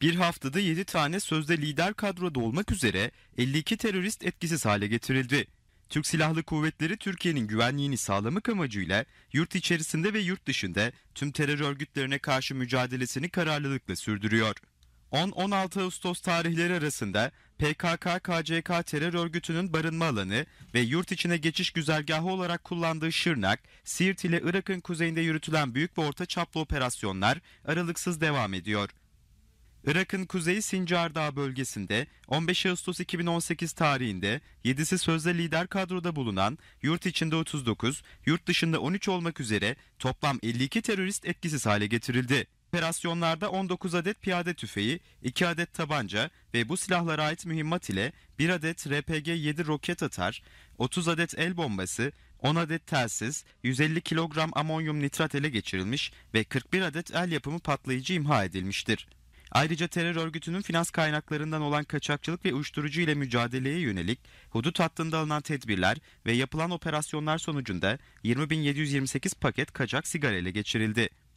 Bir haftada 7 tane sözde lider kadroda olmak üzere 52 terörist etkisiz hale getirildi. Türk Silahlı Kuvvetleri Türkiye'nin güvenliğini sağlamak amacıyla yurt içerisinde ve yurt dışında tüm terör örgütlerine karşı mücadelesini kararlılıkla sürdürüyor. 10-16 Ağustos tarihleri arasında PKK-KCK terör örgütünün barınma alanı ve yurt içine geçiş güzergahı olarak kullandığı Şırnak, Siirt ile Irak'ın kuzeyinde yürütülen büyük ve orta çaplı operasyonlar aralıksız devam ediyor. Irak'ın kuzeyi Sincar Dağı bölgesinde 15 Ağustos 2018 tarihinde 7'si sözde lider kadroda bulunan yurt içinde 39, yurt dışında 13 olmak üzere toplam 52 terörist etkisiz hale getirildi. Operasyonlarda 19 adet piyade tüfeği, 2 adet tabanca ve bu silahlara ait mühimmat ile 1 adet RPG-7 roket atar, 30 adet el bombası, 10 adet telsiz, 150 kilogram amonyum nitrat ele geçirilmiş ve 41 adet el yapımı patlayıcı imha edilmiştir. Ayrıca terör örgütünün finans kaynaklarından olan kaçakçılık ve uyuşturucu ile mücadeleye yönelik hudut hattında alınan tedbirler ve yapılan operasyonlar sonucunda 20.728 paket kaçak sigara ele geçirildi.